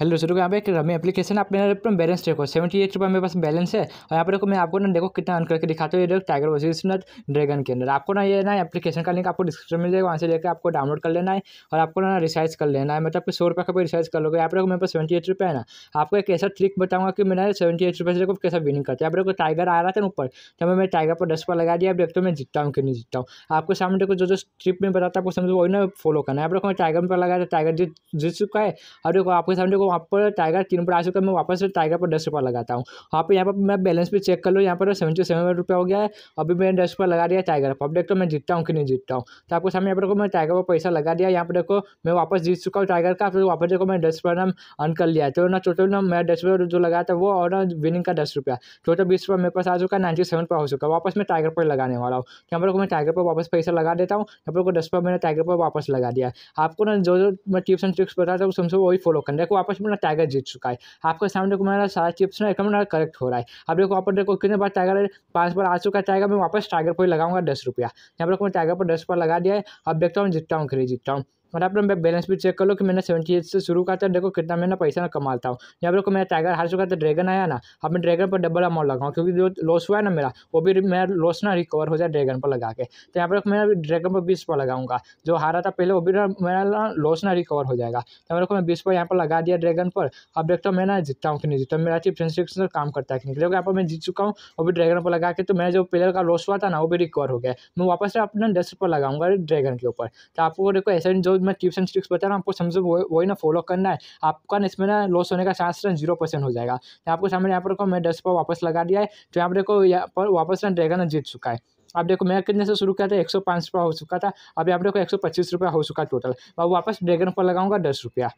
hello sir तो यहाँ पे एक रमी एप्लीकेशन आप मेरा पर बैलेंस देखो सेवेंटी एट रुपये मेरे पास बैलेंस है और यहाँ पर देखो मैं आपको ना देखो कितना अन करके दिखाता हूँ ये टाइगर वर्सेस ना ड्रैगन के अंदर आपको ना ये ना एप्लीकेशन का लिंक आपको डिस्क्रिप्शन मिल जाएगा वहाँ से लेकर आपको डाउनलोड कर लेना है और आपको ना रिचार्ज कर लेना है मतलब सौ रुपये का भी रिचार्ज कर लोगे यहाँ पर मेरे पास सेवेंटी एट है ना आपको एक ऐसा ट्रिक बताऊँगा कि मैंने सेवेंटी एट से देखो कैसा विनिंग करते हैं आप लोग टाइगर आ रहा था ऊपर तो मैं टाइगर पर दस पर लगा दिया आप देखते मैं जीतता हूँ कि नहीं जीतता हूँ आपको सामने देखो जो जो ट्रिप में बताता है आपको समझो वही ना फॉलो करना है आप लोग मैं टाइगर पर लगाया था टाइगर जीत जीत चुका है और देखो आपके सामने वहाँ पर टाइगर तीन पर आ चुका है मैं वापस से टाइगर पर दस रुपये लगाता हूँ वहाँ पर यहाँ पर मैं बैलेंस भी चेक कर लूँ यहाँ पर सेवेंटी सेवन रुपया हो गया है अभी मैंने दस रुपये लगा दिया टाइगर पर अब देखो मैं जीतता हूँ कि नहीं जीतता हूँ तो आपको सामने यहाँ पर देखो मैं टाइगर पर पैसा लगा दिया यहाँ पर देखो मैं वापस जीत चुका हूँ टाइगर का फिर वापस देखो मैंने दस रुपये नाम अर्न कर लिया तो ना टोटल ना मैं दस रुपये जो लगाया था वो और ना विनिंग का दस रुपया टोटल बीस रुपये मेरे पास आ चुका है नाइन्टी सेवन पर हो चुका वापस मैं टाइगर पर लगाने वाला हूँ तो यहाँ पर मैं टाइगर पर वापस पैसा लगा देता हूँ यहाँ पर दस रुपये मैंने टाइगर पर वापस लगा दिया आपको ना जो जो मैं टिप्स एंड ट्रिक्स बताता हूँ सबसे वही फॉलो करना देखो वापस कुछ मेरा टाइगर जीत चुका है आपके सामने को मेरा सारा चिप्स ना एक करेक्ट हो रहा है अब देखो आप देखो कितने बार टाइगर पाँच बार आ चुका है टाइगर मैं वापस टाइगर पर लगाऊंगा दस रुपया यहाँ पर टाइगर पर दस रुपया लगा दिया है अब देखता हूँ जीतता हूँ खेल जीतता हूँ और आप लोग बैलेंस भी चेक कर लो कि मैंने सेवेंटी से शुरू करता था देखो कितना मैंने पैसा कमाता हूँ यहाँ पर मेरा टाइगर हार चुका था ड्रैगन तो आया ना अब मैं ड्रैगन पर डबल अमाउंट लगाऊँ क्योंकि जो लॉस हुआ है ना मेरा वो भी मेरा लॉस ना रिकवर हो जाए ड्रैगन पर लगा के तो यहाँ पर मैं ड्रैगन पर बीस पर लगाऊंगा जो हारा था पहले वो भी मेरा लॉस ना रिकवर हो जाएगा तो मेरे को मैं बीस पर यहाँ पर लगा दिया ड्रैगन पर अब देखता हूँ मैं ना जीतता हूँ कि नहीं जीता मेरा चीफ ट्रांजेक्शन काम करता है कि नहीं क्योंकि यहाँ पर मैं जीत चुका हूँ वो भी ड्रैगन पर लगा के तो मैं जो पेलर का लॉस हुआ था ना वो भी रिकवर हो गया मैं वापस अपना दस रुपये लगाऊंगा ड्रैगन के ऊपर तो आपको देखो ऐसा जो मैं टिप्स एंड ट्रिक्स बता रहा हूँ आपको समझो वही ना फॉलो करना है आपका ना इसमें ना लॉस होने का चांस जीरो परसेंट हो जाएगा तो आपको सामने यहाँ पर को मैं डस्ट पर वापस लगा दिया है तो यहाँ पर देखो यहाँ पर वापस ना ड्रैगन जीत चुका है आप देखो मैं कितने से शुरू किया था एक सौ पाँच रुपया हो चुका था अब यहाँ पर देखो एक सौ पच्चीस रुपया हो चुका टोटल अब वापस ड्रैगन पर लगाऊंगा दस रुपया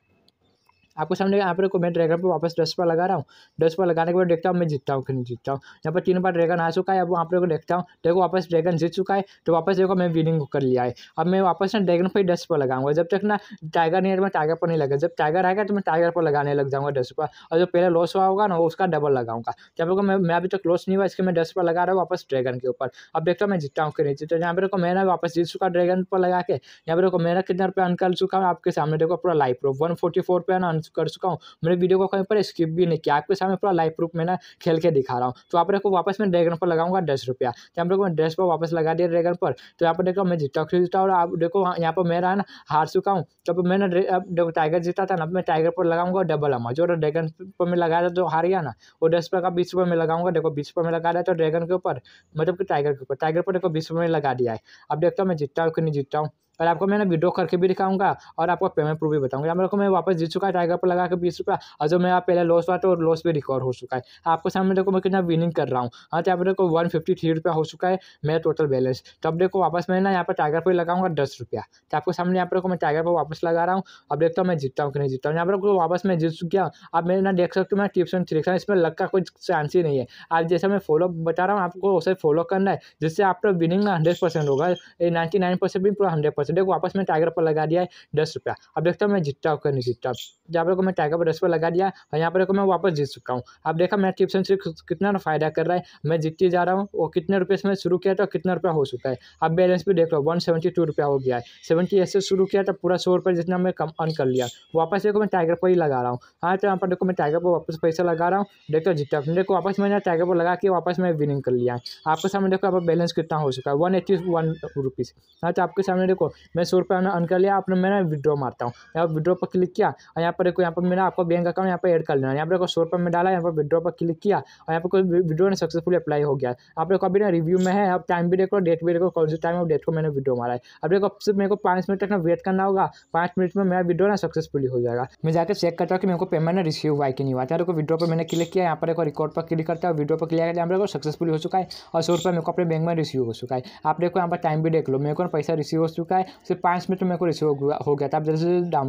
आपको सामने यहाँ पर मैं ड्रैगन पर वापस डस्ट पर लगा रहा हूँ डस्ट पर लगाने के बाद देखता हूँ मैं जीतता हूँ कि नहीं जीतता हूँ यहाँ पर तीन बार ड्रैगन आ चुका है अब वहाँ पर देखता हूँ देखो वापस ड्रैगन जीत चुका है तो वापस देखो मैं विनिंग कर लिया है अब मैं वापस ना ड्रैगन पर डस्ट पर लगाऊंगा जब तक ना टाइगर नहीं मैं टाइगर पर नहीं लगा जब टाइगर आएगा तो मैं टाइगर पर लगाने लग जाऊँगा डस्ट पर और जो पहले लॉस हुआ होगा ना उसका डबल लगाऊंगा जब तो मैं मैं अभी तक लॉस नहीं हुआ इसके मैं डस्ट पर लगा रहा हूँ वापस ड्रैगन के ऊपर अब देखता हूँ मैं जीतता हूँ कि नहीं जीता यहाँ पर देखो मैं वापस जीत चुका ड्रैगन पर लगा के यहाँ पर देखो मेरा कितना रुपया अन कर चुका हूँ आपके सामने देखो पूरा life proof one forty four पे ना कर चुका हूँ मैंने वीडियो को कहीं पर स्किप भी नहीं किया आपके सामने पूरा लाइव प्रूफ में ना खेल के दिखा रहा हूँ तो आप को वापस मैं ड्रैगन पर लगाऊंगा दस रुपया तो आप लोग मैं ड्रेस पर वापस लगा दिया ड्रैगन पर तो यहाँ पर देखो मैं जीता खुद जीता और आप देखो यहाँ पर मेरा ना हार चुका हूँ तो मैंने देखो टाइगर जीता था ना मैं टाइगर पर लगाऊंगा डबल अमाउंट जो ड्रैगन पर मैं लगाया था तो हार गया ना वो दस रुपये का बीस रुपये में लगाऊंगा देखो बीस रुपये में लगा दिया तो ड्रैगन के ऊपर मतलब कि टाइगर के ऊपर टाइगर पर देखो बीस रुपये में लगा दिया है अब देखता हूँ मैं जीतता हूँ कि नहीं जीतता हूँ पर आपको मैंने विड्रो करके भी दिखाऊंगा और आपको पेमेंट प्रूफ भी बताऊंगा यहाँ पर मैं वापस जीत चुका है टाइगर पर लगा के बीस रुपया और जो मेरा पहले लॉस हुआ था और लॉस भी रिकॉर्ड हो चुका है आपको सामने देखो मैं कितना विनिंग कर रहा हूँ हाँ तो यहाँ पर देखो वन फिफ्टी थ्री रुपया हो चुका है मेरा टोटल बैलेंस तो अब देखो वापस मैं ना यहाँ पर टाइगर पर लगाऊंगा दस रुपया तो आपको सामने यहाँ पर मैं टाइगर पर वापस लगा रहा हूँ अब देखता हूँ मैं जीतता हूँ कि नहीं जीता हूँ यहाँ पर वापस मैं जीत हूँ आप मेरे ना देख सकते हो मैं टिप्स एंड थ्रिक्स इसमें लग का कोई चांस ही नहीं है आप जैसे मैं फॉलो बता रहा हूँ आपको उसे फॉलो करना है जिससे आपका विनिंग ना हंड्रेड परसेंट होगा नाइन्टी नाइन परसेंट भी पूरा हंड्रेड परसेंट से देखो वापस मैंने टाइगर पर लगा दिया है दस रुपया अब देखता हूँ मैं जीतता हूँ क्या नहीं जीतता जहाँ पर मैं टाइगर पर दस रुपया लगा दिया और यहाँ पर देखो मैं वापस जीत चुका हूँ अब देखा मैं टिप्स से कितना फायदा कर रहा है मैं जीतती जा रहा हूँ वो कितने रुपये से मैं शुरू किया था कितना रुपया हो चुका है अब बैलेंस भी देख लो वन सेवेंटी टू रुपया हो गया है सेवेंटी एट से शुरू किया था पूरा सौ रुपये जितना मैं कम अन कर लिया वापस देखो मैं टाइगर पर ही लगा रहा हूँ हाँ तो यहाँ पर देखो मैं टाइगर पर वापस पैसा लगा रहा हूँ देखो जीतता देखो वापस मैंने टाइगर पर लगा के वापस मैं विनिंग कर लिया आपके सामने देखो आपका बैलेंस कितना हो चुका है वन एट्टी वन रुपीज़ हाँ तो आपके सामने देखो मैं सौ रुपया अन कर लिया आपने मैंने विड्रॉ मारता हूँ यहाँ पर विड्रॉ पर क्लिक किया और यहाँ पर देखो यहाँ पर मेरा आपको बैंक अकाउंट यहाँ पर ऐड कर लेना यहाँ पर देखो सौ रुपये में डाला यहाँ पर विड्रॉ पर क्लिक किया और यहाँ पर कोई विड्रॉ ने सक्सेसफुल अप्लाई हो गया आप लोग अभी ना रिव्यू में है आप टाइम भी देखो डेट भी देखो कौन से टाइम और डेट को मैंने विड्रो मारा है अब देखो सिर्फ मेरे को पाँच मिनट तक ना वेट करना होगा पाँच मिनट में मेरा विड्रो ना सक्सेसफुली हो जाएगा मैं जाकर चेक करता हूँ कि मेरे को पेमेंट ना रिसीव हुआ कि नहीं हुआ देखो विड्रो पर मैंने क्लिक किया यहाँ पर देखो रिकॉर्ड पर क्लिक करता है विड्रो पर क्लिक करता है सक्सेसफुल हो चुका है और सौ रुपये मेरे को अपने बैंक में रिसीव हो चुका है आप देखो यहाँ पर टाइम भी देख लो मेरे को पैसा रिसीव हो चुका है सिर्फ पाँच मिनट में मेरे को रिसीव हो गया था आप जल्दी से डाउनलोड